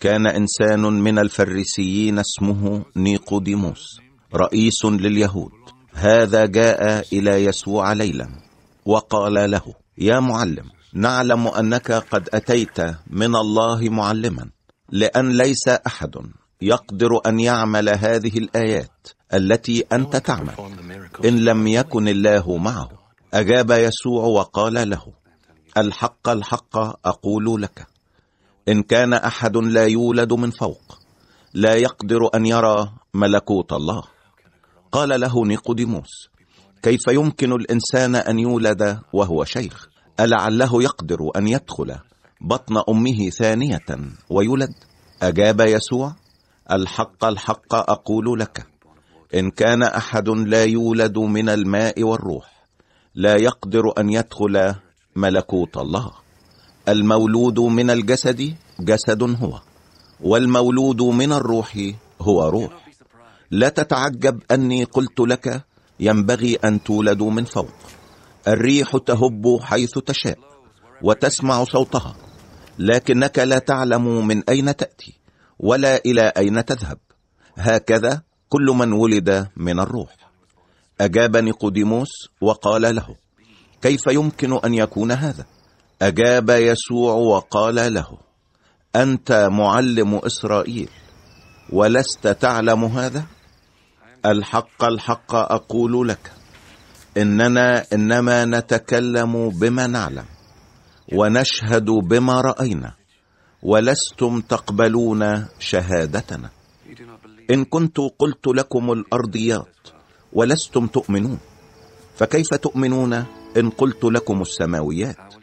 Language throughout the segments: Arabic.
كان إنسان من الفريسيين اسمه نيقوديموس رئيس لليهود هذا جاء إلى يسوع ليلا وقال له يا معلم نعلم أنك قد أتيت من الله معلما لأن ليس أحد يقدر أن يعمل هذه الآيات التي أنت تعمل إن لم يكن الله معه أجاب يسوع وقال له الحق الحق أقول لك إن كان أحد لا يولد من فوق لا يقدر أن يرى ملكوت الله قال له نيقوديموس كيف يمكن الإنسان أن يولد وهو شيخ ألعله يقدر أن يدخل بطن أمه ثانية ويولد أجاب يسوع الحق الحق أقول لك إن كان أحد لا يولد من الماء والروح لا يقدر أن يدخل ملكوت الله المولود من الجسد جسد هو والمولود من الروح هو روح لا تتعجب أني قلت لك ينبغي أن تولدوا من فوق الريح تهب حيث تشاء وتسمع صوتها لكنك لا تعلم من أين تأتي ولا إلى أين تذهب هكذا كل من ولد من الروح أجاب نيقوديموس وقال له كيف يمكن أن يكون هذا؟ أجاب يسوع وقال له أنت معلم إسرائيل ولست تعلم هذا الحق الحق أقول لك إننا إنما نتكلم بما نعلم ونشهد بما رأينا ولستم تقبلون شهادتنا إن كنت قلت لكم الأرضيات ولستم تؤمنون فكيف تؤمنون إن قلت لكم السماويات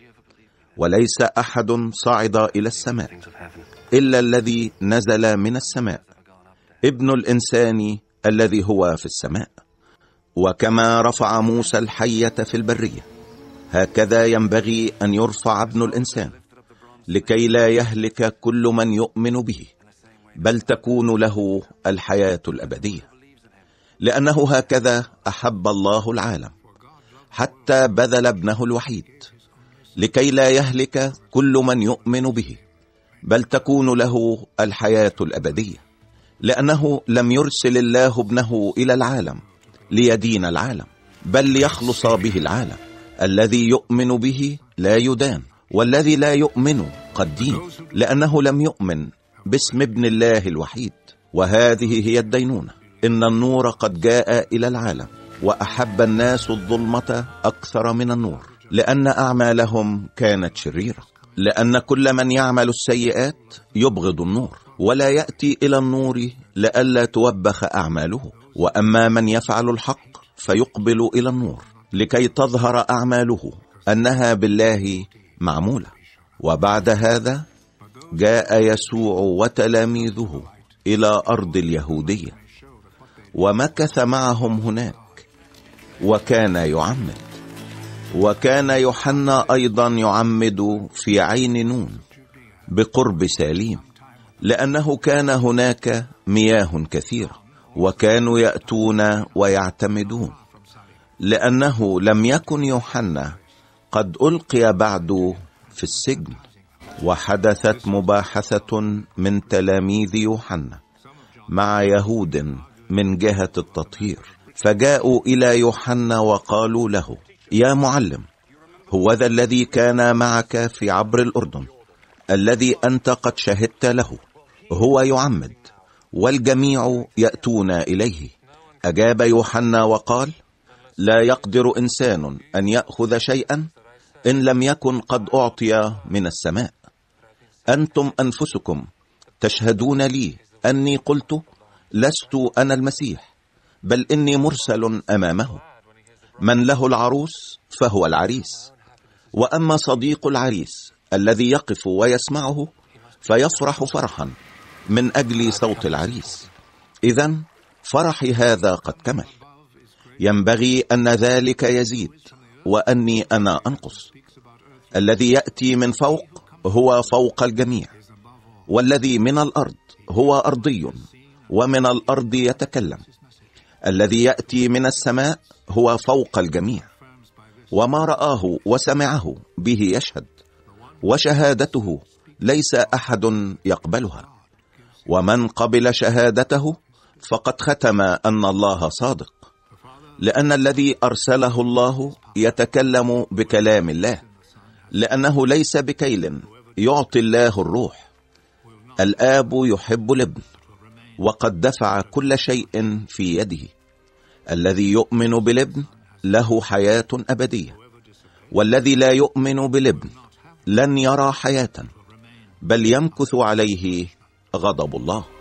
وليس احد صعد الى السماء الا الذي نزل من السماء ابن الانسان الذي هو في السماء وكما رفع موسى الحيه في البريه هكذا ينبغي ان يرفع ابن الانسان لكي لا يهلك كل من يؤمن به بل تكون له الحياه الابديه لانه هكذا احب الله العالم حتى بذل ابنه الوحيد لكي لا يهلك كل من يؤمن به بل تكون له الحياة الأبدية لأنه لم يرسل الله ابنه إلى العالم ليدين العالم بل ليخلص به العالم الذي يؤمن به لا يدان والذي لا يؤمن قد دين لأنه لم يؤمن باسم ابن الله الوحيد وهذه هي الدينونة إن النور قد جاء إلى العالم وأحب الناس الظلمة أكثر من النور لأن أعمالهم كانت شريرة لأن كل من يعمل السيئات يبغض النور ولا يأتي إلى النور لئلا توبخ أعماله وأما من يفعل الحق فيقبل إلى النور لكي تظهر أعماله أنها بالله معمولة وبعد هذا جاء يسوع وتلاميذه إلى أرض اليهودية ومكث معهم هناك وكان يعمل وكان يوحنا أيضا يعمد في عين نون بقرب سليم لأنه كان هناك مياه كثيرة وكانوا يأتون ويعتمدون لأنه لم يكن يوحنا قد ألقي بعد في السجن وحدثت مباحثة من تلاميذ يوحنا مع يهود من جهة التطهير فجاءوا إلى يوحنا وقالوا له يا معلم هو ذا الذي كان معك في عبر الأردن الذي أنت قد شهدت له هو يعمد والجميع يأتون إليه أجاب يوحنا وقال لا يقدر إنسان أن يأخذ شيئا إن لم يكن قد أعطي من السماء أنتم أنفسكم تشهدون لي أني قلت لست أنا المسيح بل إني مرسل أمامه من له العروس فهو العريس واما صديق العريس الذي يقف ويسمعه فيفرح فرحا من اجل صوت العريس اذا فرحي هذا قد كمل ينبغي ان ذلك يزيد واني انا انقص الذي ياتي من فوق هو فوق الجميع والذي من الارض هو ارضي ومن الارض يتكلم الذي ياتي من السماء هو فوق الجميع وما راه وسمعه به يشهد وشهادته ليس احد يقبلها ومن قبل شهادته فقد ختم ان الله صادق لان الذي ارسله الله يتكلم بكلام الله لانه ليس بكيل يعطي الله الروح الاب يحب الابن وقد دفع كل شيء في يده الذي يؤمن بالابن له حياه ابديه والذي لا يؤمن بالابن لن يرى حياه بل يمكث عليه غضب الله